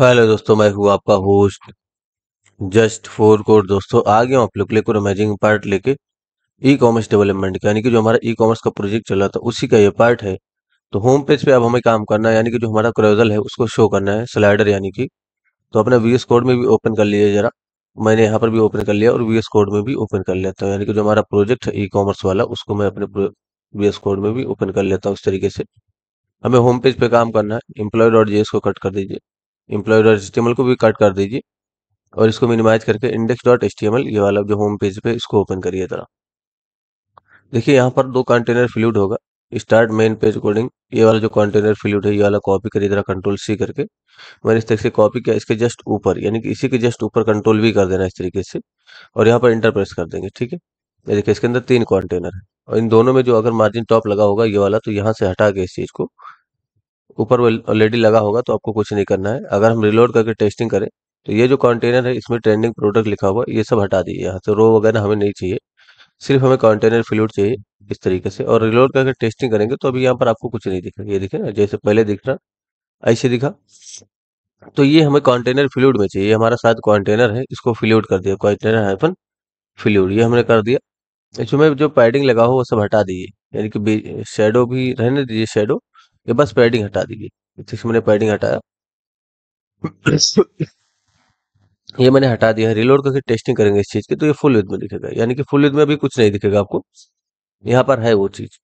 hello दोस्तों मैं हूँ आपका होस्ट जस्ट फोर कोर दोस्तों आ गया आप लोग के अमेजिंग पार्ट लेके ई कॉमर्स डेवलपमेंट का यानी कि जो हमारा ई कॉमर्स का प्रोजेक्ट चला था उसी का ये पार्ट है तो होम पेज पे अब हमें काम करना है यानी कि जो हमारा क्रोजल है उसको शो करना है स्लाइडर यानी कि तो अपने वी एस कोड में भी ओपन कर लिए जरा मैंने यहाँ पर भी ओपन कर लिया और वी कोड में भी ओपन कर लेता हूँ यानी कि जो हमारा प्रोजेक्ट है ई कॉमर्स वाला उसको मैं अपने वी एस कोड में भी ओपन कर लेता हूँ उस तरीके से हमें होम पेज पे काम करना है एम्प्लॉय डॉट जी एस को कट कर दीजिए एम्प्लॉय डॉट को भी कट कर दीजिए और इसको मिनिमाइज करके इंडेक्स डॉट एच ये वाला जो होम पेज पे इसको ओपन करिए जरा देखिए यहाँ पर दो कंटेनर फ्लूड होगा स्टार्ट मेन पेज कोडिंग ये वाला जो कंटेनर फ्लूड है ये वाला कॉपी करिए जरा कंट्रोल सी करके मैंने इस तरीके से कॉपी किया इसके जस्ट ऊपर यानी कि इसी के जस्ट ऊपर कंट्रोल भी कर देना इस तरीके से और यहाँ पर इंटर प्रेस कर देंगे ठीक है ये देखिए इसके अंदर तीन कॉन्टेनर है और इन दोनों में जो अगर मार्जिन टॉप लगा होगा ये वाला तो यहाँ से हटा के इस चीज़ को ऊपर वो ऑलरेडी लगा होगा तो आपको कुछ नहीं करना है अगर हम रिलोड करके टेस्टिंग करें तो ये जो कंटेनर है इसमें ट्रेंडिंग प्रोडक्ट लिखा हुआ ये सब हटा दिए यहाँ से रो वगैरह हमें नहीं चाहिए सिर्फ हमें कंटेनर फ्लूड चाहिए इस तरीके से और रिलोड करके टेस्टिंग करेंगे तो अभी यहाँ पर आपको कुछ नहीं दिखा ये दिखे ना जैसे पहले दिख रहा ऐसे दिखा तो ये हमें कॉन्टेनर फ्लूड में चाहिए हमारा साथ कॉन्टेनर है इसको फ्लूड कर दिया कॉन्टेनर हाइफन फ्लूड ये हमने कर दिया इसमें जो पैडिंग लगा हो वो सब हटा दीजिए यानी कि शेडो भी रहने दीजिए शेडो ये बस पैडिंग हटा दीजिए मैंने पैडिंग हटाया ये मैंने हटा दिया रिलोड करके टेस्टिंग करेंगे इस चीज की तो ये फुल विद में दिखेगा यानी कि फुल विद में अभी कुछ नहीं दिखेगा आपको यहाँ पर है वो चीज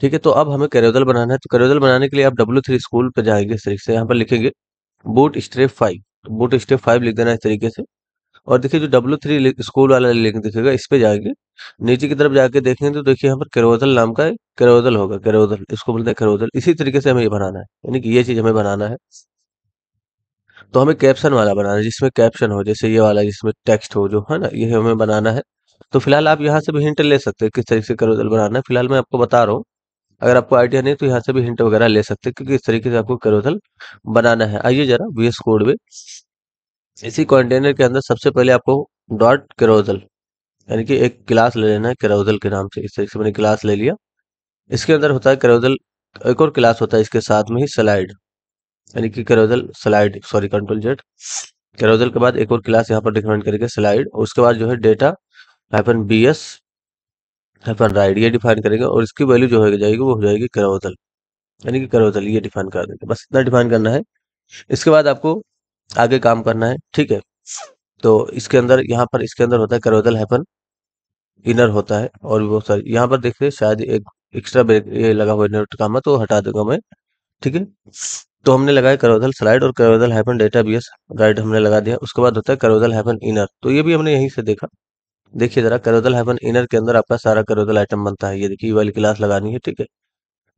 ठीक है तो अब हमें करेदल बनाना है तो करेदल बनाने के लिए आप डब्ल्यू थ्री स्कूल पर जाएंगे इस तरीके से यहाँ पर लिखेंगे बूट स्ट्रेप फाइव तो बूट स्ट्रेप फाइव लिख देना इस तरीके से और देखिए जो W3 थ्री स्कूल वाला लिंक दिखेगा इस पे जाएंगे नीचे की तरफ जाके देखेंगे तो देखिए यहाँ पर केरोजल नाम का केरोजल होगा केरोजल इसको बोलते हैं केरोजल इसी तरीके से हमें ये बनाना है यानी कि ये चीज हमें बनाना है तो हमें कैप्शन वाला बनाना है जिसमें कैप्शन हो जैसे ये वाला जिसमें टेक्स्ट हो जो है ना ये हमें बनाना है तो फिलहाल आप यहाँ से भी हिंट ले सकते हैं किस तरीके से करोदल बनाना है फिलहाल मैं आपको बता रहा हूँ अगर आपको आइडिया नहीं तो यहाँ से भी हिंट वगैरह ले सकते हैं क्योंकि इस तरीके से आपको करोदल बनाना है आइए जरा वी एस कोड में इसी कंटेनर के अंदर सबसे पहले आपको डॉट करोजल यानी कि एक गिलास ले लेना है करोजल के नाम से इस तरीके से मैंने गिलास ले लिया इसके अंदर होता है करोजल एक और गिलास होता है इसके साथ में ही सलाइड यानी कि carousel slide sorry control Z carousel के बाद एक और गिलास यहाँ पर डिफाइन करेंगे स्लाइड उसके बाद जो है data hyphen B S hyphen ride ये डिफाइन करेंगे और इसकी वैल्यू जो हो जाएगी वो हो जाएगी करोजल यानी कि करोजल ये डिफाइन कर देंगे बस इतना डिफाइन करना है इसके बाद आपको आगे काम करना है ठीक है तो इसके अंदर यहाँ पर इसके अंदर होता है करोदल हैपन इनर होता है और वो सर यहाँ पर देखिए शायद एक एक्स्ट्रा ब्रेक ये लगा हुआ नेट काम है तो हटा दूंगा मैं ठीक है तो हमने लगाया करोदल स्लाइड और carousel hyphen data B S हमने लगा दिया उसके बाद होता है करोदल हैपन इनर तो ये भी हमने यहीं से देखा देखिए जरा करोदल हैपन इनर के अंदर आपका सारा करोदल आइटम बनता है ये देखिए वाली क्लास लगानी है ठीक है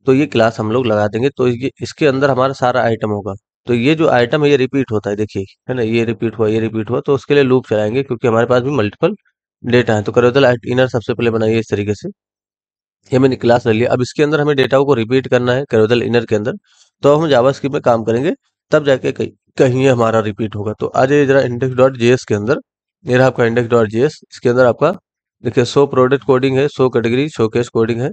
तो ये क्लास हम लोग लगा देंगे तो ये इसके अंदर हमारा सारा आइटम होगा तो ये जो आइटम है ये रिपीट होता है देखिए है ना ये रिपीट हुआ ये रिपीट हुआ तो उसके लिए लूप चलाएंगे क्योंकि हमारे पास भी मल्टीपल डेटा है तो करोतल तो इनर सबसे पहले बनाइए इस तरीके से ये मैंने क्लास ले लिया अब इसके अंदर हमें डेटा को रिपीट करना है करोतल तो इनर के अंदर तो हम जावा में काम करेंगे तब जाके कहीं कहीं हमारा रिपीट होगा तो आ जाइए जरा इंडेक्स डॉट जे के अंदर ये रहा आपका इंडेक्स डॉट जे इसके अंदर आपका देखिए सो प्रोडक्ट कोडिंग है so category showcase coding है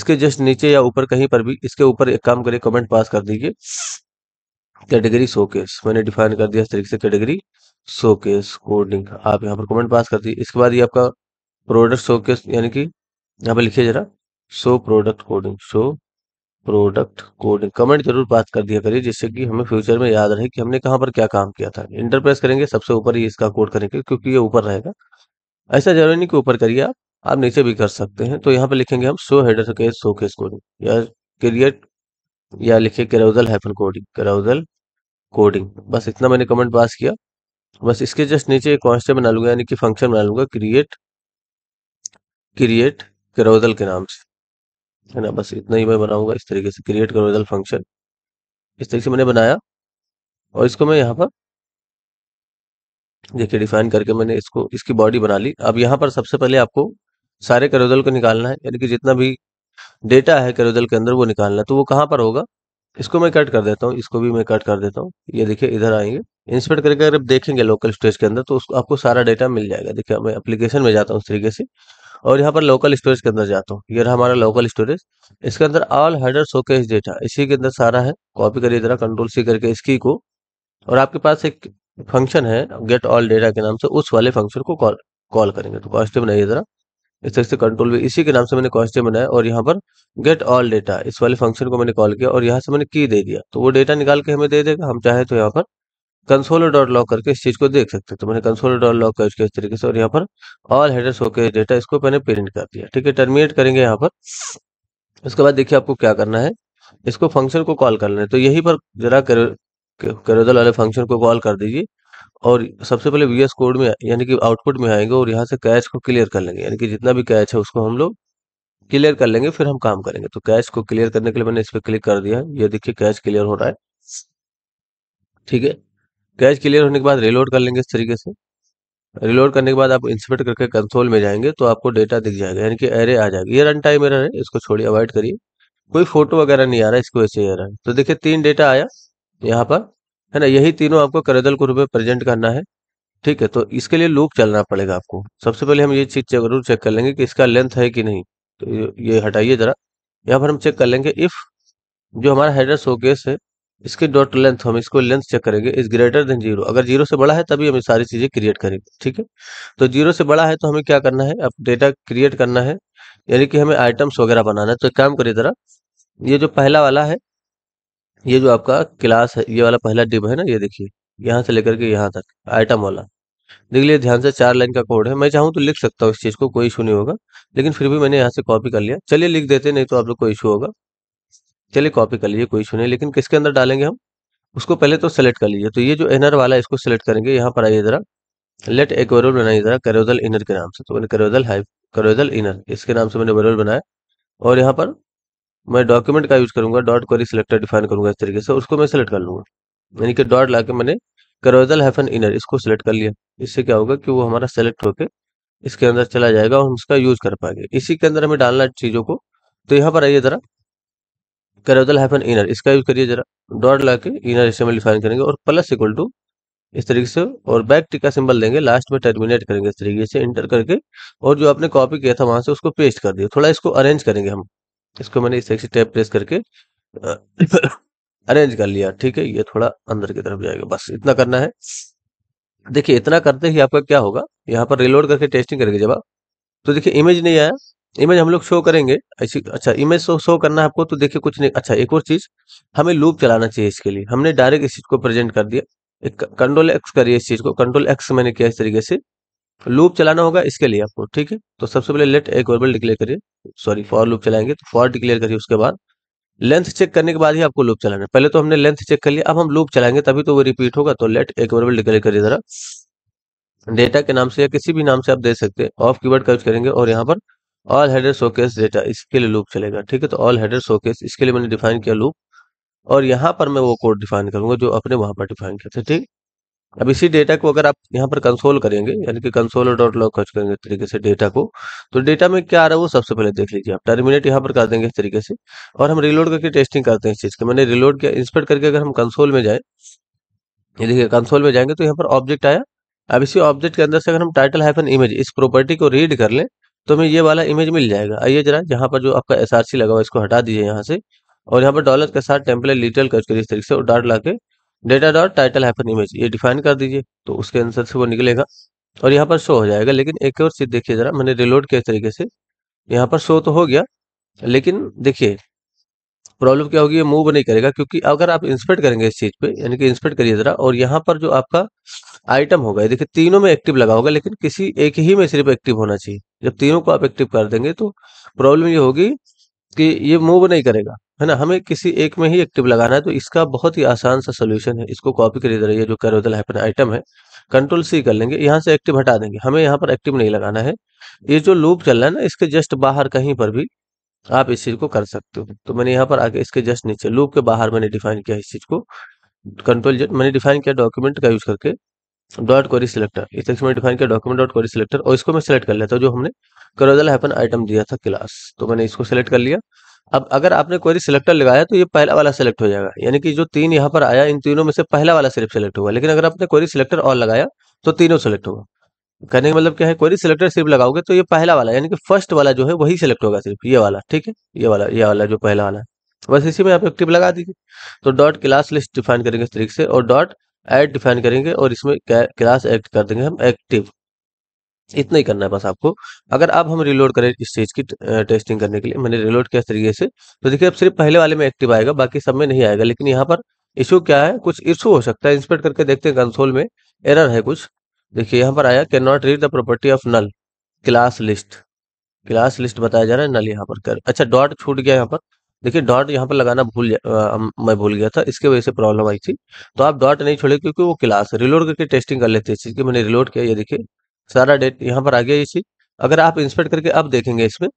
इसके जस्ट नीचे या ऊपर कहीं पर भी इसके ऊपर एक काम करिए कमेंट पास कर दीजिए कैटेगरी शोकेस मैंने डिफाइन कर दिया इस तरीके से कैटेगरी शोकेस कोडिंग आप यहाँ पर कमेंट पास कर दिए इसके बाद ये आपका प्रोडक्ट शोकेस यानी कि यहाँ पर लिखिए जरा show product coding show product coding comment जरूर पास कर दिया करिए जिससे कि हमें फ्यूचर में याद रहे कि हमने कहाँ पर क्या काम किया था इंटरप्रेस करेंगे सबसे ऊपर ही इसका कोड करेंगे क्योंकि ये ऊपर रहेगा ऐसा जरूरी नहीं कि ऊपर करिए आप आप नीचे भी कर सकते हैं तो यहाँ पर लिखेंगे हम शो हेडर के शो केस कोडिंग या क्रिएट या लिखे carousel hyphen coding carousel coding बस इतना मैंने कमेंट पास किया बस इसके जस्ट नीचे एक कॉन्स्टेंट बना लूंगा यानी कि फंक्शन बना लूंगा क्रिएट क्रिएट करोदल के नाम से है ना बस इतना ही मैं बनाऊंगा इस तरीके से क्रिएट करोदल फंक्शन इस तरीके से मैंने बनाया और इसको मैं यहाँ पर देखिए डिफाइन करके मैंने इसको इसकी बॉडी बना ली अब यहाँ पर सबसे पहले आपको सारे करोदल को निकालना है यानी कि जितना भी डेटा है करोदल के अंदर वो निकालना है तो वो कहाँ पर होगा इसको मैं कट कर देता हूँ इसको भी मैं कट कर देता हूँ ये देखिए इधर आएंगे इंस्पेक्ट करके अगर आप देखेंगे लोकल स्टोरेज के अंदर तो उसको आपको सारा डेटा मिल जाएगा देखिए मैं एप्लीकेशन में जाता हूँ उस तरीके से और यहाँ पर लोकल स्टोरेज के अंदर जाता हूँ ये रहा हमारा लोकल स्टोरेज इसके अंदर ऑल हेडर सो डेटा इसी के अंदर सारा है कॉपी करिए जरा कंट्रोल सी करके इसकी को और आपके पास एक फंक्शन है गेट ऑल डेटा के नाम से उस वाले फंक्शन को कॉल कॉल करेंगे तो कॉस्टिव नहीं है जरा इस तरह से कंट्रोल भी इसी के नाम से मैंने कॉन्स्टेंट बनाया और यहाँ पर गेट ऑल डेटा इस वाले फंक्शन को मैंने कॉल किया और यहाँ से मैंने की दे दिया तो वो डेटा निकाल के हमें दे देगा हम चाहे तो यहाँ पर कंसोलर डॉट लॉक करके इस चीज को देख सकते तो मैंने कंसोलर डॉट लॉक का इस तरीके से और यहाँ पर ऑल हेडर्स होकर डेटा इसको मैंने प्रिंट कर दिया ठीक है टर्मिनेट करेंगे यहाँ पर उसके बाद देखिए आपको क्या करना है इसको फंक्शन को कॉल करना है तो यही पर जरा करोदल वाले फंक्शन को कॉल कर दीजिए और सबसे पहले वी एस कोड में यानी कि आउटपुट में आएंगे और यहाँ से कैच को क्लियर कर लेंगे यानी कि जितना भी कैच है उसको हम लोग क्लियर कर लेंगे फिर हम काम करेंगे तो कैच को क्लियर करने के लिए मैंने इस पर क्लिक कर दिया ये देखिए कैच क्लियर हो रहा है ठीक है कैच क्लियर होने के बाद रिलोड कर लेंगे इस तरीके से रिलोड करने के बाद आप इंस्पेक्ट करके कंसोल में जाएंगे तो आपको डेटा दिख जाएगा यानी कि एरे आ जाएगी ये रन टाइम एरर है इसको छोड़िए अवॉइड करिए कोई फोटो वगैरह नहीं आ रहा ऐसे ही आ रहा है तो देखिए तीन डेटा आया यहाँ पर है ना यही तीनों आपको के रूप में प्रेजेंट करना है ठीक है तो इसके लिए लूप चलना पड़ेगा आपको सबसे पहले हम ये चीज जरूर चेक कर लेंगे कि इसका लेंथ है कि नहीं तो ये हटाइए जरा यहाँ पर हम चेक कर लेंगे इफ जो हमारा हेडर शोकेस है इसके डॉट लेंथ हम इसको लेंथ चेक करेंगे इज ग्रेटर देन जीरो अगर जीरो से बड़ा है तभी हम सारी चीजें क्रिएट करेंगे ठीक है तो जीरो से बड़ा है तो हमें क्या करना है अब डेटा क्रिएट करना है यानी कि हमें आइटम्स वगैरह बनाना है तो काम करिए जरा ये जो पहला वाला है ये जो आपका क्लास है ये वाला पहला डिब है ना ये देखिए यहाँ से लेकर के यहाँ तक आइटम वाला देख लिए ध्यान से चार लाइन का कोड है मैं चाहूँ तो लिख सकता हूँ इस चीज़ को कोई इशू नहीं होगा लेकिन फिर भी मैंने यहाँ से कॉपी कर लिया चलिए लिख देते नहीं तो आप लोग को इशू होगा चलिए कॉपी कर लीजिए कोई इशू नहीं लेकिन किसके अंदर डालेंगे हम उसको पहले तो सेलेक्ट कर लीजिए तो ये जो इनर वाला है इसको सेलेक्ट करेंगे यहाँ पर आइए जरा लेट एक वेरोल बनाइए जरा करोदल इनर के नाम से तो मैंने करोदल हाइव करोदल इनर इसके नाम से मैंने वेरोल बनाया और यहाँ पर मैं डॉक्यूमेंट का यूज करूंगा डॉट क्वेरी सिलेक्टर डिफाइन करूंगा इस तरीके से उसको मैं सेलेक्ट कर लूंगा यानी कि डॉट ला के मैंने करोजल हैफन इनर इसको सिलेक्ट कर लिया इससे क्या होगा कि वो हमारा सेलेक्ट होकर इसके अंदर चला जाएगा और हम इसका यूज कर पाएंगे इसी के अंदर हमें डालना चीजों को तो यहाँ पर आइए जरा करोजल हैफन इनर इसका यूज करिए जरा डॉट ला के इनर स्टेमल डिफाइन करेंगे और प्लस इक्वल टू इस तरीके से और बैक टिका सिंबल देंगे लास्ट में टर्मिनेट करेंगे इस तरीके से इंटर करके और जो आपने कॉपी किया था वहां से उसको पेस्ट कर दिया थोड़ा इसको अरेंज करेंगे हम इसको मैंने इस से टैप प्रेस करके अरेंज कर लिया ठीक है ये थोड़ा अंदर की तरफ जाएगा बस इतना करना है देखिए इतना करते ही आपका क्या होगा यहाँ पर रिलोड करके टेस्टिंग करेंगे जब आप तो देखिए इमेज नहीं आया इमेज हम लोग शो करेंगे ऐसी अच्छा इमेज शो शो करना है आपको तो देखिए कुछ नहीं अच्छा एक और चीज हमें लूप चलाना चाहिए इसके लिए हमने डायरेक्ट इस चीज को प्रेजेंट कर दिया एक कंट्रोल एक्स करिए इस चीज को कंट्रोल एक्स मैंने किया इस तरीके से लूप चलाना होगा इसके लिए आपको ठीक है तो सबसे पहले लेट एक वर्बल डिक्लेयर करिए सॉरी फॉर लूप चलाएंगे तो फॉर डिक्लेयर करिए उसके बाद लेंथ चेक करने के बाद ही आपको लूप चलाना है पहले तो हमने लेंथ चेक कर लिया अब हम लूप चलाएंगे तभी तो वो रिपीट होगा तो लेट एक वर्बल डिक्लेयर करिए जरा डेटा के नाम से या किसी भी नाम से आप दे सकते हैं ऑफ की वर्ड यूज करेंगे और यहाँ पर ऑल हेडर सोकेस डेटा इसके लिए लूप चलेगा ठीक है तो ऑल हेडर सोकेस इसके लिए मैंने डिफाइन किया लूप और यहाँ पर मैं वो कोड डिफाइन करूंगा जो अपने वहां पर डिफाइन करते ठीक अब इसी डेटा को अगर आप यहाँ पर कंसोल करेंगे यानी कि कंसोल डॉट लॉग खर्च करेंगे तरीके से डेटा को तो डेटा में क्या आ रहा है वो सबसे पहले देख लीजिए आप टर्मिनेट यहाँ पर कर देंगे इस तरीके से और हम रिलोड करके टेस्टिंग करते हैं इस चीज़ के मैंने रिलोड किया इंस्पेक्ट करके अगर हम कंसोल में जाए ये देखिए कंसोल में जाएंगे तो यहाँ पर ऑब्जेक्ट आया अब इसी ऑब्जेक्ट के अंदर से अगर हम टाइटल हाइफन इमेज इस प्रॉपर्टी को रीड कर लें तो हमें ये वाला इमेज मिल जाएगा आइए जरा यहाँ पर जो आपका एस लगा हुआ है इसको हटा दीजिए यहाँ से और यहाँ पर डॉलर के साथ टेम्पलेट लिटल कर इस तरीके से और डाट ला के data dot title hyphen image ये डिफाइन कर दीजिए तो उसके आंसर से वो निकलेगा और यहाँ पर शो हो जाएगा लेकिन एक और चीज़ देखिए ज़रा मैंने रिलोड किया तरीके से यहाँ पर शो तो हो गया लेकिन देखिए प्रॉब्लम क्या होगी ये मूव नहीं करेगा क्योंकि अगर आप इंस्पेक्ट करेंगे इस चीज़ पे यानी कि इंस्पेक्ट करिए ज़रा और यहाँ पर जो आपका आइटम होगा देखिए तीनों में एक्टिव लगा होगा लेकिन किसी एक ही में सिर्फ एक्टिव होना चाहिए जब तीनों को आप एक्टिव कर देंगे तो प्रॉब्लम ये होगी कि ये मूव नहीं करेगा है ना हमें किसी एक में ही एक्टिव लगाना है तो इसका बहुत ही आसान सा सोल्यूशन है इसको कॉपी कर इधर जो कैरोदल आइटम है कंट्रोल सी कर लेंगे यहाँ से एक्टिव हटा देंगे हमें यहाँ पर एक्टिव नहीं लगाना है ये जो लूप चल रहा है ना इसके जस्ट बाहर कहीं पर भी आप इस चीज को कर सकते हो तो मैंने यहाँ पर आके इसके जस्ट नीचे लूप के बाहर मैंने डिफाइन किया इस चीज को कंट्रोल जेट मैंने डिफाइन किया डॉक्यूमेंट का यूज करके डॉट क्वेरी सिलेक्टर इस से मैंने डिफाइन किया डॉक्यूमेंट डॉट क्वेरी सिलेक्टर और इसको मैं सिलेक्ट कर लेता हूँ जो हमने करोदल हैपन आइटम दिया था क्लास तो मैंने इसको सिलेक्ट कर लिया अब अगर आपने क्वेरी सिलेक्टर लगाया तो ये पहला वाला सेलेक्ट हो जाएगा यानी कि जो तीन यहाँ पर आया इन तीनों में से पहला वाला सिर्फ सेलेक्ट होगा लेकिन अगर आपने क्वेरी सिलेक्टर और लगाया तो तीनों सेलेक्ट होगा कहने का मतलब क्या है क्वेरी सिलेक्टर सिर्फ लगाओगे तो ये पहला वाला यानी कि फर्स्ट वाला जो है वही सिलेक्ट होगा सिर्फ ये वाला ठीक है ये वाला ये वाला जो पहला वाला है बस इसी में आप एक टिप लगा दीजिए तो डॉट क्लास लिस्ट डिफाइन करेंगे इस तरीके से और डॉट एड डिफाइन करेंगे और इसमें क्लास एक्ट कर देंगे हम एक्टिव इतना ही करना है बस आपको अगर अब हम रिलोड करें इस चीज की टेस्टिंग करने के लिए मैंने रिलोड किया इस तरीके से तो देखिए अब सिर्फ पहले वाले में एक्टिव आएगा बाकी सब में नहीं आएगा लेकिन यहाँ पर इशू क्या है कुछ इशू हो सकता है इंस्पेक्ट करके देखते हैं कंसोल में एरर है कुछ देखिए यहाँ पर आया can not read the property of null class list class list बताया जा रहा है नल यहाँ पर कर अच्छा डॉट छूट गया यहाँ पर देखिए डॉट यहाँ पर लगाना भूल आ, मैं भूल गया था इसके वजह से प्रॉब्लम आई थी तो आप डॉट नहीं छोड़े क्योंकि वो क्लास रिलोड करके टेस्टिंग कर लेते हैं चीज़ की मैंने रिलोड किया ये देखिए सारा डेट यहाँ पर आ गया इसी अगर आप इंस्पेक्ट करके अब देखेंगे इसमें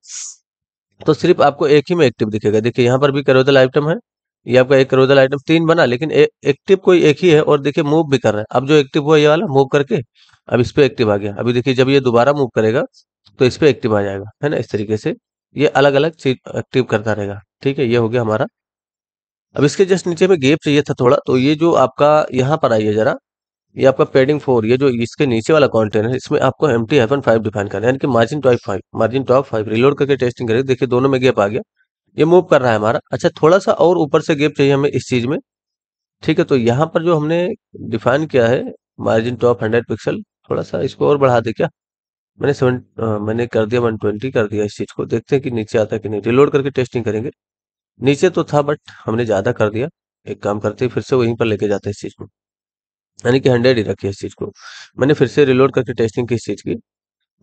तो सिर्फ आपको एक ही में एक्टिव दिखेगा देखिए यहाँ पर भी करोदल आइटम है ये आपका एक करोदल आइटम तीन बना लेकिन ए, एक्टिव कोई एक ही है और देखिए मूव भी कर रहा है अब जो एक्टिव हुआ ये वाला मूव करके अब इस पर एक्टिव आ गया अभी देखिए जब ये दोबारा मूव करेगा तो इस पर एक्टिव आ जाएगा है ना इस तरीके से ये अलग अलग चीज एक्टिव करता रहेगा ठीक है ये हो गया हमारा अब इसके जस्ट नीचे में गेप चाहिए था थोड़ा तो ये जो आपका यहाँ पर आइए जरा ये आपका पेडिंग फोर ये जो इसके नीचे वाला कॉन्टेन है इसमें आपको M T hyphen five define करना है यानी कि margin top five margin top five reload करके टेस्टिंग करेंगे देखिए दोनों में गैप आ गया ये मूव कर रहा है हमारा अच्छा थोड़ा सा और ऊपर से गैप चाहिए हमें इस चीज में ठीक है तो यहाँ पर जो हमने डिफाइन किया है मार्जिन टॉप हंड्रेड पिक्सल थोड़ा सा इसको और बढ़ा दे क्या मैंने सेवन मैंने कर दिया वन ट्वेंटी कर दिया इस चीज को देखते हैं कि नीचे आता है कि नहीं रिलोड करके टेस्टिंग करेंगे नीचे तो था बट हमने ज्यादा कर दिया एक काम करते फिर से वहीं पर लेके जाते हैं इस चीज को यानी कि हंड्रेड ही है इस चीज को मैंने फिर से रिलोड करके टेस्टिंग की इस चीज की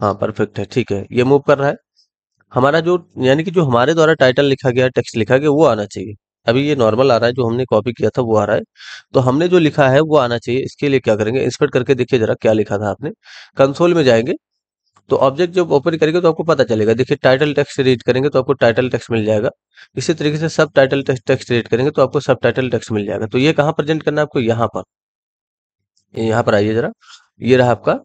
हाँ परफेक्ट है ठीक है ये मूव कर रहा है हमारा जो यानी कि जो हमारे द्वारा टाइटल लिखा गया टेक्स्ट लिखा गया वो आना चाहिए अभी ये नॉर्मल आ रहा है जो हमने कॉपी किया था वो आ रहा है तो हमने जो लिखा है वो आना चाहिए इसके लिए क्या करेंगे इंस्पेक्ट करके देखिए जरा क्या लिखा था आपने कंसोल में जाएंगे तो ऑब्जेक्ट जब ओपन करेंगे तो आपको पता चलेगा देखिए टाइटल टेक्स्ट रीड करेंगे तो आपको टाइटल टेक्स्ट मिल जाएगा इसी तरीके से सब टाइटल टेक्स्ट रीड करेंगे तो आपको सब टाइटल टेक्स्ट मिल जाएगा तो ये कहाँ प्रेजेंट करना है आपको यहाँ पर यहाँ पर आइए जरा ये रहा आपका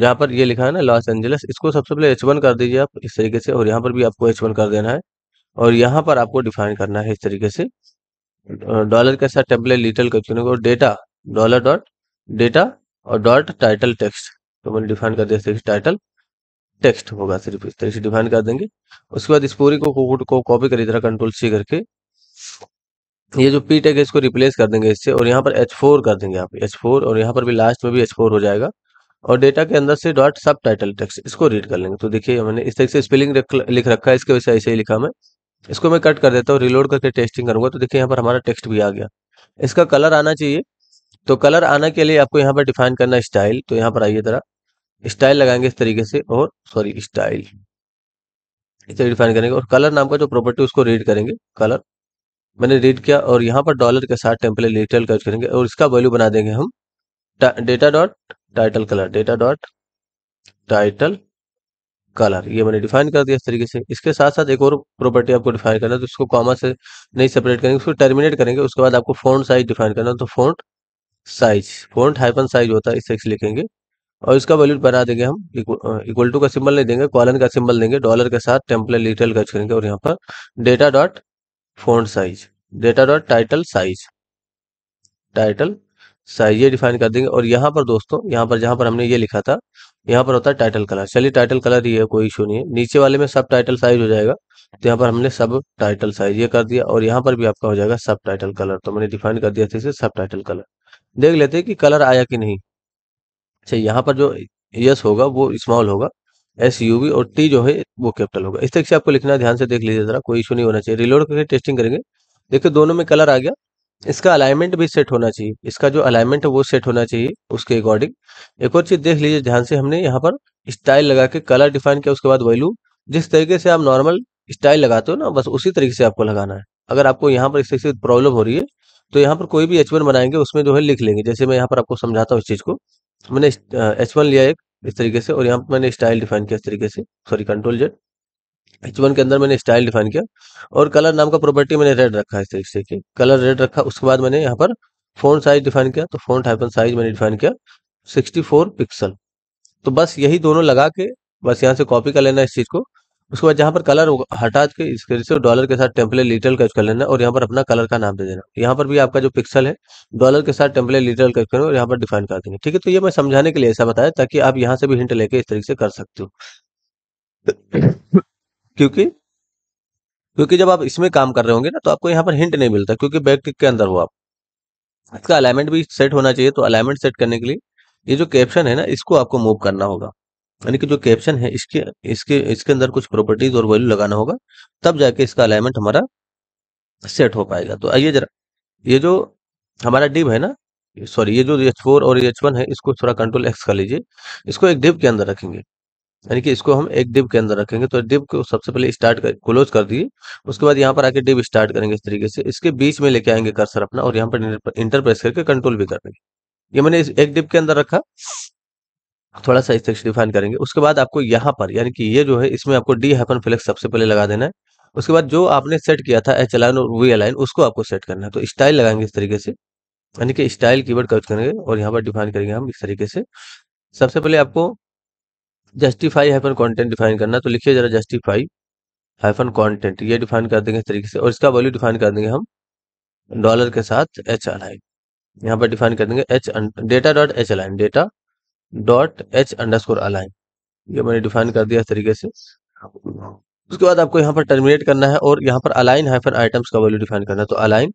जहाँ पर ये लिखा है ना लॉस एंजलिस इसको सबसे पहले एच वन कर दीजिए आप इस तरीके से और यहाँ पर भी आपको एच वन कर देना है और यहाँ पर आपको डिफाइन करना है इस तरीके से डॉलर के साथ टेम्पलेट लिटल और डेटा डॉलर डॉट डेटा और डॉट टाइटल टेक्स्ट तो मैंने डिफाइन कर दिया टाइटल टेक्स्ट होगा सिर्फ इस तरीके से डिफाइन कर देंगे उसके बाद इस पूरी को कॉपी करिए जरा कंट्रोल सी करके तो ये जो पी टेक है इसको रिप्लेस कर देंगे इससे और यहाँ पर एच फोर कर देंगे आप एच फोर और यहाँ पर भी लास्ट में भी एच फोर हो जाएगा और डेटा के अंदर से डॉट सब टाइटल टेक्स्ट इसको रीड कर लेंगे तो देखिए मैंने इस तरीके से स्पेलिंग लिख रखा है इसके वजह से ऐसे ही लिखा मैं इसको मैं कट कर देता हूँ रिलोड करके टेस्टिंग करूंगा तो देखिये यहाँ पर हमारा टेक्स्ट भी आ गया इसका कलर आना चाहिए तो कलर आने के लिए आपको यहाँ पर डिफाइन करना स्टाइल तो यहाँ पर आइए जरा स्टाइल लगाएंगे इस तरीके से और सॉरी स्टाइल इसे डिफाइन करेंगे और कलर नाम का जो प्रॉपर्टी उसको रीड करेंगे कलर मैंने रीड किया और यहाँ पर डॉलर के साथ टेम्पलेट लिटल कर्ज करेंगे और इसका वैल्यू बना देंगे हम data dot title colour data dot title colour ये मैंने डिफाइन कर दिया इस तरीके से इसके साथ साथ एक और प्रॉपर्टी आपको डिफाइन करना है तो इसको कॉमा से नहीं सेपरेट करेंगे उसको टर्मिनेट करेंगे उसके बाद आपको फोन साइज डिफाइन करना है तो font size font hyphen size होता है इससे लिखेंगे और इसका वैल्यू बना देंगे हम इक्वल टू का सिंबल नहीं देंगे कॉलन का सिंबल देंगे डॉलर के साथ टेम्पलेट डिटेल कर्ज करेंगे और यहाँ पर data dot font size data dot title size title size ये डिफाइन कर देंगे और यहाँ पर दोस्तों यहाँ पर जहाँ पर हमने ये लिखा था यहाँ पर होता है टाइटल कलर चलिए टाइटल कलर ही है कोई इशू नहीं है नीचे वाले में सब टाइटल साइज हो जाएगा तो यहाँ पर हमने सब टाइटल साइज ये कर दिया और यहाँ पर भी आपका हो जाएगा सब टाइटल कलर तो मैंने डिफाइन कर दिया था इसे सब टाइटल कलर देख लेते हैं कि कलर आया कि नहीं अच्छा यहाँ पर जो यस होगा वो स्मॉल होगा एस यू वी और टी जो है वो कैपिटल होगा इस तरीके से आपको लिखना ध्यान से देख लीजिए जरा कोई इशू नहीं होना चाहिए रिलोड करके टेस्टिंग करेंगे देखिए दोनों में कलर आ गया इसका अलाइनमेंट भी सेट होना चाहिए इसका जो अलाइनमेंट है वो सेट होना चाहिए उसके अकॉर्डिंग एक और चीज देख लीजिए ध्यान से हमने यहाँ पर स्टाइल लगा के कलर डिफाइन किया उसके बाद वैल्यू जिस तरीके से आप नॉर्मल स्टाइल लगाते हो ना बस उसी तरीके से आपको लगाना है अगर आपको यहाँ पर इस तरीके से प्रॉब्लम हो रही है तो यहाँ पर कोई भी एच बनाएंगे उसमें जो है लिख लेंगे जैसे मैं यहाँ पर आपको समझाता हूँ इस चीज को मैंने एच लिया एक इस तरीके से और यहाँ पर मैंने स्टाइल डिफाइन किया इस तरीके से sorry control Z H one के अंदर मैंने स्टाइल डिफाइन किया और कलर नाम का प्रॉपर्टी मैंने रेड रखा इस तरीके से कि कलर रेड रखा उसके बाद मैंने यहाँ पर फोन साइज डिफाइन किया तो फोन हाइपन साइज मैंने डिफाइन किया 64 पिक्सल तो बस यही दोनों लगा के बस यहाँ से कॉपी कर लेना इस चीज को उसके बाद जहाँ पर कलर हटा के इसके डॉलर के साथ टेम्पले लिटल का यूज कर लेना और यहाँ पर अपना कलर का नाम दे देना यहाँ पर भी आपका जो पिक्सल है डॉलर के साथ टेम्पले लिटल का यूज करें और यहाँ पर डिफाइन कर देंगे ठीक है तो ये मैं समझाने के लिए ऐसा बताया ताकि आप यहाँ से भी हिंट लेके इस तरीके से कर सकते हो क्योंकि क्योंकि जब आप इसमें काम कर रहे होंगे ना तो आपको यहाँ पर हिंट नहीं मिलता क्योंकि बैक के अंदर हो आप इसका अलाइनमेंट भी सेट होना चाहिए तो अलाइनमेंट सेट करने के लिए ये जो कैप्शन है ना इसको आपको मूव करना होगा यानी कि जो कैप्शन है इसके इसके इसके अंदर कुछ प्रॉपर्टीज और वैल्यू लगाना होगा तब जाके इसका अलाइनमेंट हमारा सेट हो पाएगा तो आइए जरा ये जो हमारा डिब है ना सॉरी ये जो एच फोर और एच वन है इसको थोड़ा कंट्रोल एक्स कर लीजिए इसको एक डिब के अंदर रखेंगे यानी कि इसको हम एक डिब के अंदर रखेंगे तो डिब को सबसे पहले स्टार्ट कर क्लोज कर दिए उसके बाद यहाँ पर आके डिब स्टार्ट करेंगे इस तरीके से इसके बीच में लेके आएंगे कर्सर अपना और यहाँ पर इंटरप्रेस करके कंट्रोल भी कर देंगे ये मैंने इस एक डिब के अंदर रखा थोड़ा सा इस डिफाइन करेंगे उसके बाद आपको यहाँ पर यानी कि ये जो है इसमें आपको डी हाइपन फ्लेक्स सबसे पहले लगा देना है उसके बाद जो आपने सेट किया था एच एलाइन और वी एलाइन उसको आपको सेट करना है तो स्टाइल लगाएंगे इस तरीके से यानी कि स्टाइल की वर्ड करेंगे और यहाँ पर डिफाइन करेंगे हम इस तरीके से सबसे पहले आपको जस्टिफाई हाइफन कॉन्टेंट डिफाइन करना तो लिखिए जरा जस्टिफाई हाइफन कॉन्टेंट ये डिफाइन कर देंगे इस तरीके से और इसका वैल्यू डिफाइन कर देंगे हम डॉलर के साथ एच एल यहाँ पर डिफाइन कर देंगे H data dot H L data dot H underscore align ये मैंने डिफाइन कर दिया इस तरीके से उसके बाद आपको यहाँ पर टर्मिनेट करना है और यहाँ पर अलाइन हाइफन आइटम्स का वैल्यू डिफाइन करना है तो अलाइन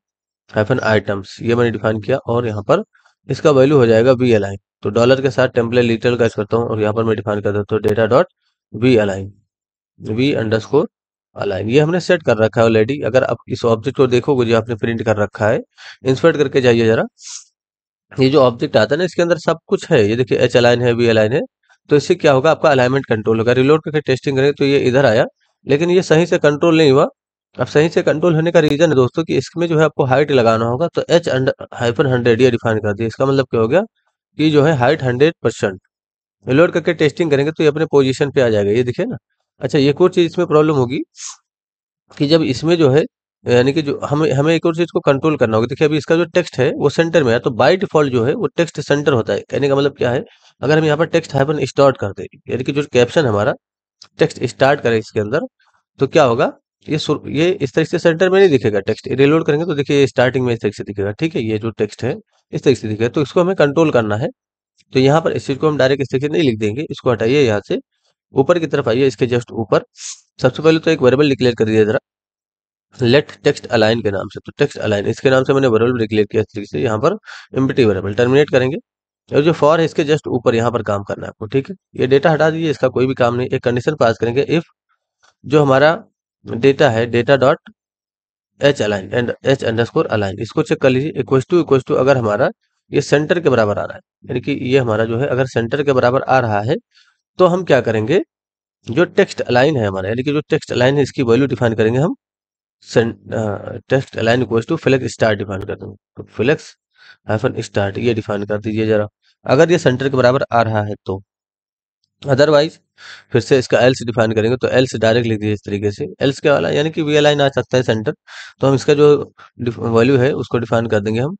हाइफन आइटम्स ये मैंने डिफाइन किया और यहाँ पर इसका वैल्यू हो जाएगा बी अलाइन तो डॉलर के साथ टेम्पलेट लिटल का करता हूँ और यहाँ पर मैं डिफाइन कर देता हूँ data dot V align V underscore align ये हमने सेट कर रखा है ऑलरेडी अगर आप इस ऑब्जेक्ट को देखोगे जो आपने प्रिंट कर रखा है इंस्पेक्ट करके जाइए जरा ये जो ऑब्जेक्ट आता है ना इसके अंदर सब कुछ है ये देखिए एच अलाइन है बी अलाइन है तो इससे क्या होगा आपका अलाइनमेंट कंट्रोल होगा रिलोड करके टेस्टिंग करेंगे तो ये इधर आया लेकिन ये सही से कंट्रोल नहीं हुआ अब सही से कंट्रोल होने का रीजन है दोस्तों कि इसमें जो है आपको हाइट लगाना होगा तो एच हाइफन हंड्रेड ये डिफाइन कर दिया इसका मतलब क्या हो गया कि जो है हाइट हंड्रेड परसेंट रिलोड करके टेस्टिंग करेंगे तो ये अपने पोजिशन पे आ जाएगा ये देखिए ना अच्छा एक और चीज़ इसमें प्रॉब्लम होगी कि जब इसमें जो है यानी कि जो हमें हमें एक और चीज को कंट्रोल करना होगा देखिए अभी इसका जो टेक्स्ट है वो सेंटर में है तो बाई डिफॉल्ट जो है वो टेक्स्ट सेंटर होता है कहने का मतलब क्या है अगर हम यहाँ पर टेक्स्ट हाइपन स्टार्ट कर दे यानी कि जो कैप्शन हमारा टेक्स्ट स्टार्ट करे इसके अंदर तो क्या होगा ये ये इस तरीके से सेंटर में नहीं दिखेगा टेक्स्ट रिलोड करेंगे तो देखिए स्टार्टिंग में इस तरीके से दिखेगा ठीक है ये जो टेक्स्ट है इस तरीके से दिखेगा तो इसको हमें कंट्रोल करना है तो यहाँ पर इस चीज को हम डायरेक्ट इस तरीके से नहीं लिख देंगे इसको हटाइए यहाँ से ऊपर की तरफ आइए इसके जस्ट ऊपर सबसे पहले तो एक वेरिएबल डिक्लेयर कर दिया जरा लेट टेक्स्ट अलाइन के नाम से तो टेक्स्ट अलाइन इसके नाम से मैंने वेरेबल डिक्लेयर किया तरीके से यहाँ पर इम्पिटी वर्बल टर्मिनेट करेंगे और जो फॉर है इसके जस्ट ऊपर यहाँ पर काम करना है आपको ठीक है ये डेटा हटा दीजिए इसका कोई भी काम नहीं एक कंडीशन पास करेंगे इफ जो हमारा डेटा है data dot H align and H underscore align इसको चेक कर लीजिए इक्व टू इक्व टू अगर हमारा ये सेंटर के बराबर आ रहा है यानी कि ये हमारा जो है अगर सेंटर के बराबर आ रहा है तो हम क्या करेंगे जो टेक्स्ट अलाइन है हमारा यानी कि जो टेक्स्ट अलाइन है इसकी वैल्यू डिफाइन करेंगे हम test align equals to flex star define कर दूँ तो फ्लेक्स हाइफन स्टार्ट ये डिफाइन कर दीजिए जरा अगर ये सेंटर के बराबर आ रहा है तो अदरवाइज फिर से इसका एल्स डिफाइन करेंगे तो एल्स डायरेक्ट लिख दीजिए इस तरीके से एल्स क्या वाला यानी कि वी लाइन आ सकता है सेंटर तो हम इसका जो वैल्यू है उसको डिफाइन कर देंगे हम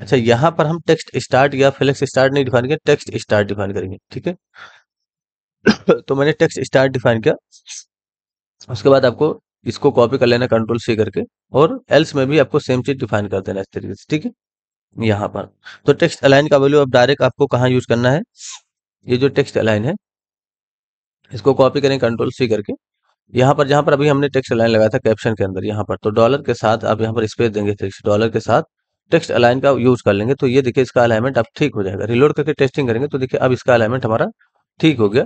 अच्छा यहाँ पर हम टेक्स्ट स्टार्ट या फ्लेक्स स्टार्ट नहीं डिफाइन किया टेक्स्ट स्टार्ट डिफाइन करेंगे ठीक है तो मैंने टेक्स्ट स्टार्ट डिफाइन किया उसके बाद आपको इसको कॉपी कर लेना कंट्रोल सी करके और एल्स में भी आपको सेम चीज डिफाइन कर देना इस तरीके से ठीक है यहाँ पर तो टेक्स्ट अलाइन का वैल्यू अब डायरेक्ट आपको कहाँ यूज करना है ये जो टेक्स्ट अलाइन है इसको कॉपी करें कंट्रोल सी करके यहाँ पर जहां पर अभी हमने टेक्स्ट अलाइन लगाया था कैप्शन के अंदर यहाँ पर तो डॉलर के साथ आप यहाँ पर स्पेस देंगे डॉलर के साथ टेक्स्ट अलाइन का यूज कर लेंगे तो ये देखिए इसका अलाइनमेंट अब ठीक हो जाएगा रिलोड करके टेस्टिंग करेंगे तो देखिए अब इसका अलाइनमेंट हमारा ठीक हो गया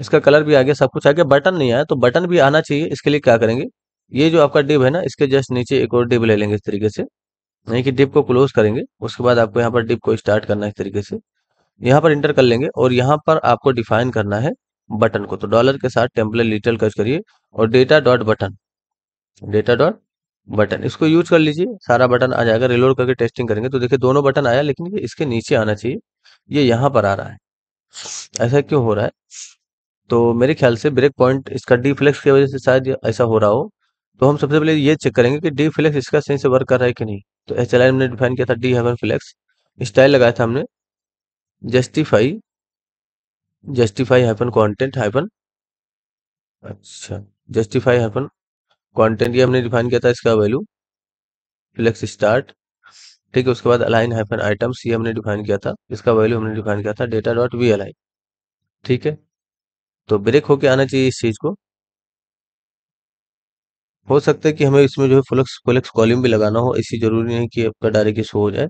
इसका कलर भी आ गया सब कुछ आ गया बटन नहीं आया तो बटन भी आना चाहिए इसके लिए क्या करेंगे ये जो आपका डिप है ना इसके जस्ट नीचे एक और डिप ले लेंगे इस तरीके से यानी कि डिप को क्लोज करेंगे उसके बाद आपको यहाँ पर डिप को स्टार्ट करना है इस तरीके से यहाँ पर इंटर कर लेंगे और यहाँ पर आपको डिफाइन करना है बटन को तो डॉलर के साथ टेम्पले लिटल कर्ज करिए और data dot button data dot button इसको यूज कर लीजिए सारा बटन आ जाएगा रिलोड करके टेस्टिंग करेंगे तो देखिए दोनों बटन आया लेकिन इसके नीचे आना चाहिए ये यहाँ पर आ रहा है ऐसा क्यों हो रहा है तो मेरे ख्याल से ब्रेक पॉइंट इसका डीफ्लेक्स की वजह से शायद ऐसा हो रहा हो तो हम सबसे पहले ये चेक करेंगे कि डी फ्लेक्स इसका सही से वर्क कर रहा है कि नहीं तो एच एल हमने डिफाइन किया था डी हेवन फ्लेक्स स्टाइल लगाया था हमने justify justify hyphen content hyphen अच्छा जस्टिफाई हाइफन कॉन्टेंट ये हमने डिफाइन किया था इसका वैल्यू फ्लेक्स स्टार्ट ठीक है उसके बाद अलाइन हाइफन आइटम्स ये हमने डिफाइन किया था इसका वैल्यू हमने डिफाइन किया था डेटा डॉट वी अलाइन ठीक है तो ब्रेक होके आना चाहिए इस चीज़ को हो सकता है कि हमें इसमें जो है फ्लक्स फ्लक्स कॉलम भी लगाना हो ऐसी जरूरी नहीं कि आपका डायरेक्ट शो हो जाए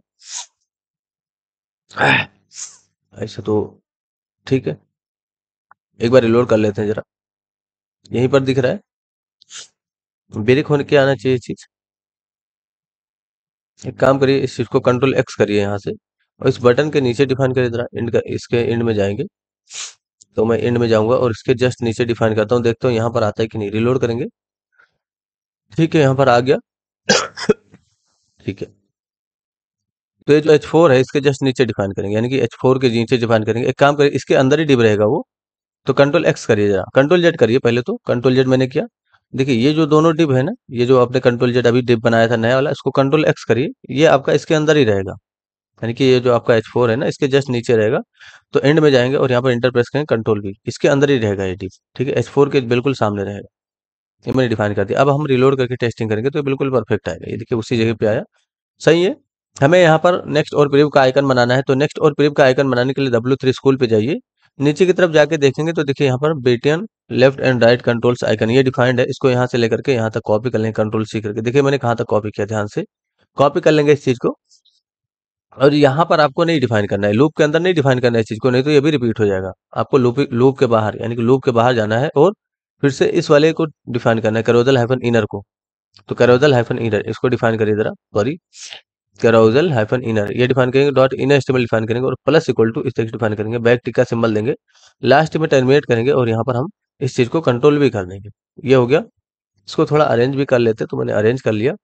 ऐसा तो ठीक है एक बार रिलोड कर लेते हैं जरा यहीं पर दिख रहा है ब्रेक होने के आना चाहिए चीज एक काम करिए इस चीज को कंट्रोल एक्स करिए यहाँ से और इस बटन के नीचे डिफाइन करिए जरा इंड का इसके एंड में जाएंगे तो मैं एंड में जाऊंगा और इसके जस्ट नीचे डिफाइन करता हूँ देखता हूँ यहाँ पर आता है कि नहीं रिलोड करेंगे ठीक है यहाँ पर आ गया ठीक है तो ये जो एच फोर है इसके जस्ट नीचे डिफाइन करेंगे यानी कि एच फोर के नीचे डिफाइन करेंगे एक काम करिए इसके अंदर ही डिब रहेगा वो तो कंट्रोल एक्स करिए जरा कंट्रोल जेड करिए पहले तो कंट्रोल जेड मैंने किया देखिए ये जो दोनों डिब है ना ये जो आपने कंट्रोल जेड अभी डिब बनाया था नया वाला इसको कंट्रोल एक्स करिए ये आपका इसके अंदर ही रहेगा यानी कि ये जो आपका एच फोर है ना इसके जस्ट नीचे रहेगा तो एंड में जाएंगे और यहाँ पर इंटरप्रेस करेंगे कंट्रोल भी इसके अंदर ही रहेगा ये डिप ठीक है एच फोर के बिल्कुल सामने रहेगा ये मैंने डिफाइन कर दिया अब हम रिलोड करके टेस्टिंग करेंगे तो बिल्कुल परफेक्ट आएगा ये देखिए उसी जगह पे आया सही है हमें यहाँ पर नेक्स्ट और प्रीव का आइकन बनाना है तो नेक्स्ट और प्रीव का आइकन बनाने के लिए डब्ल्यू थ्री स्कूल पे जाइए नीचे की तरफ जाके देखेंगे तो देखिए यहाँ पर बेटियन left and right controls icon ये डिफाइंड है इसको यहाँ से लेकर के यहाँ तक कॉपी कर लेंगे कंट्रोल सी करके देखिए मैंने कहाँ तक कॉपी किया ध्यान से कॉपी कर लेंगे इस चीज को और यहाँ पर आपको नहीं डिफाइन करना है लूप के अंदर नहीं डिफाइन करना है इस चीज को नहीं तो ये भी रिपीट हो जाएगा आपको लूप लूप के बाहर यानी कि लूप के बाहर जाना है और फिर से इस वाले को डिफाइन करना है कैरोजल हाइफन इनर को तो कैरोजल हाइफन इनर इसको डिफाइन करिए जरा सॉरी कैरोजल हाइफन इनर ये डिफाइन करेंगे डॉट इनर स्टेबल डिफाइन करेंगे और प्लस इक्वल टू इस तरीके डिफाइन करेंगे बैक टिक का सिंबल देंगे लास्ट में टर्मिनेट करेंगे और यहाँ पर हम इस चीज़ को कंट्रोल भी कर लेंगे ये हो गया इसको थोड़ा अरेंज भी कर लेते तो मैंने अरेंज कर लिया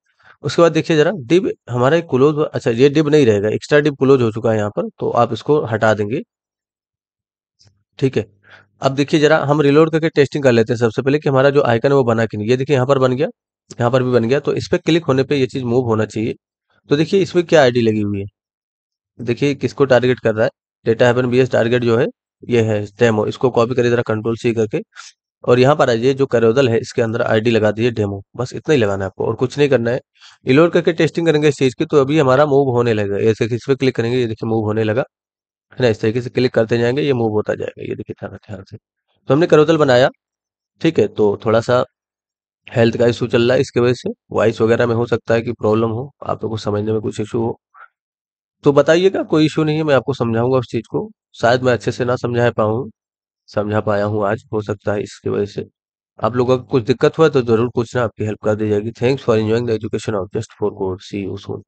उसके बाद देखिए जरा डिब हमारा एक क्लोज अच्छा ये डिब नहीं रहेगा एक्स्ट्रा डिब क्लोज हो चुका है यहाँ पर तो आप इसको हटा देंगे ठीक है अब देखिए जरा हम रिलोड करके टेस्टिंग कर लेते हैं सबसे पहले कि हमारा जो आइकन है वो बना कि नहीं ये देखिए यहाँ पर बन गया यहाँ पर भी बन गया तो इस पर क्लिक होने पर यह चीज़ मूव होना चाहिए तो देखिए इसमें क्या आई लगी हुई है देखिए किसको टारगेट कर रहा है डेटा हैपन बी टारगेट जो है ये है डेमो इसको कॉपी करिए जरा कंट्रोल सी करके और यहाँ पर आइए जो करोदल है इसके अंदर आईडी लगा दीजिए डेमो बस इतना ही लगाना है आपको और कुछ नहीं करना है रिलोड करके टेस्टिंग करेंगे इस चीज़ की तो अभी हमारा मूव होने लगेगा ऐसे इस पर क्लिक करेंगे ये देखिए मूव होने लगा है ना इस तरीके से क्लिक करते जाएंगे ये मूव होता जाएगा ये देखिए ध्यान ध्यान से तो हमने करोतल बनाया ठीक है तो थोड़ा सा हेल्थ का इशू चल रहा है इसके वजह से वॉइस वगैरह में हो सकता है कि प्रॉब्लम हो आप लोग को समझने में कुछ इशू हो तो बताइएगा कोई इशू नहीं है मैं आपको समझाऊंगा उस चीज़ को शायद मैं अच्छे से ना समझा पाऊँ समझा पाया हूँ आज हो सकता है इसकी वजह से आप लोगों को कुछ दिक्कत हुआ तो जरूर पूछना आपकी हेल्प कर दी जाएगी thanks for enjoying the education of just for good see you soon